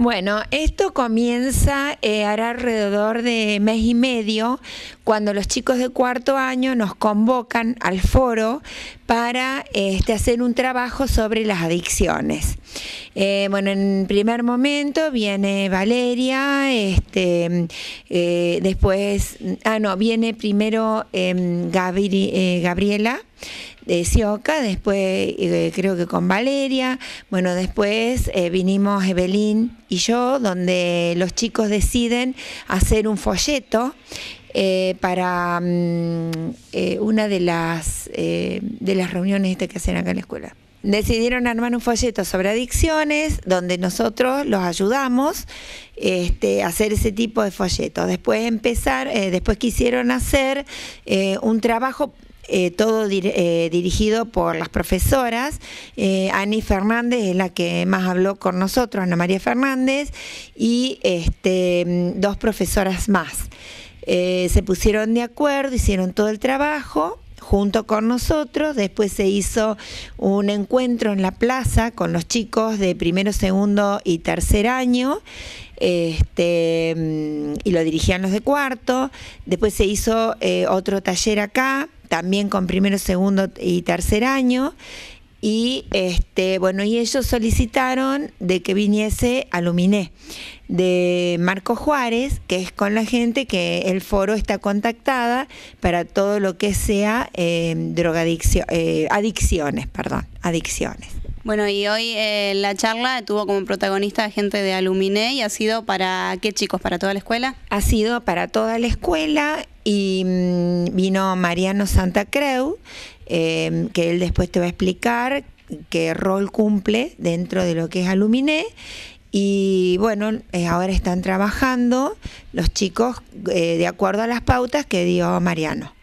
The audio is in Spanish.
Bueno, esto comienza eh, ahora alrededor de mes y medio cuando los chicos de cuarto año nos convocan al foro para este, hacer un trabajo sobre las adicciones. Eh, bueno, en primer momento viene Valeria, este, eh, después, ah no, viene primero em, eh, Gabriela de Sioca, después creo que con Valeria, bueno, después vinimos Evelyn y yo, donde los chicos deciden hacer un folleto eh, para mm, eh, una de las, eh, de las reuniones que hacen acá en la escuela. Decidieron armar un folleto sobre adicciones, donde nosotros los ayudamos este, a hacer ese tipo de folletos. Después empezar, después quisieron hacer un trabajo eh, todo eh, dirigido por las profesoras. Eh, Ani Fernández es la que más habló con nosotros, Ana María Fernández, y este, mm, dos profesoras más. Eh, se pusieron de acuerdo, hicieron todo el trabajo junto con nosotros, después se hizo un encuentro en la plaza con los chicos de primero, segundo y tercer año este, mm, y lo dirigían los de cuarto. Después se hizo otro taller acá también con primero, segundo y tercer año. Y este, bueno, y ellos solicitaron de que viniese Aluminé de Marco Juárez, que es con la gente que el foro está contactada para todo lo que sea eh, drogadicción, eh, adicciones, perdón, adicciones. Bueno, y hoy eh, la charla tuvo como protagonista gente de Aluminé y ha sido para qué chicos, para toda la escuela. Ha sido para toda la escuela y mm, vino Mariano Santa Creu, em, que él después te va a explicar qué rol cumple dentro de lo que es Aluminé y bueno, eh, ahora están trabajando los chicos eh, de acuerdo a las pautas que dio Mariano.